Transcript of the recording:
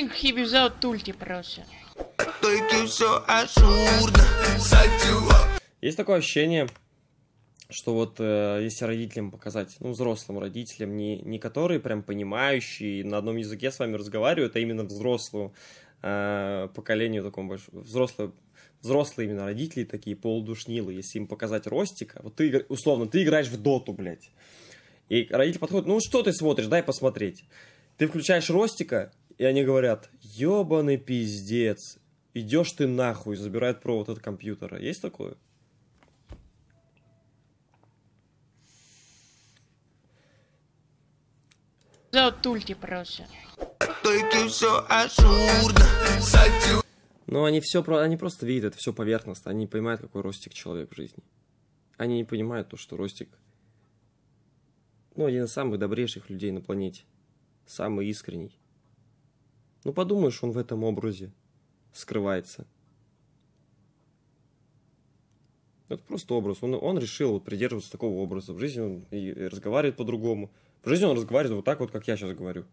Кинг Хибиза Тульти просто. Есть такое ощущение, что вот э, если родителям показать, ну, взрослым родителям, не, не которые прям понимающие, на одном языке с вами разговаривают, а именно взрослому э, поколению такому большому, взрослое, взрослые именно родители такие полудушнилы, если им показать Ростика, вот ты, условно, ты играешь в доту, блядь, и родитель подходит, ну, что ты смотришь, дай посмотреть. Ты включаешь Ростика, и они говорят, ебаный пиздец, идешь ты нахуй, забирает провод от компьютера. Есть такое? Затульте просто. Но они все, про, они просто видят это все поверхностно, они не понимают, какой Ростик человек в жизни. Они не понимают то, что Ростик, ну, один из самых добрейших людей на планете, самый искренний. Ну подумаешь, он в этом образе скрывается. Это просто образ. Он, он решил вот придерживаться такого образа. В жизни он и разговаривает по-другому. В жизни он разговаривает вот так вот, как я сейчас говорю.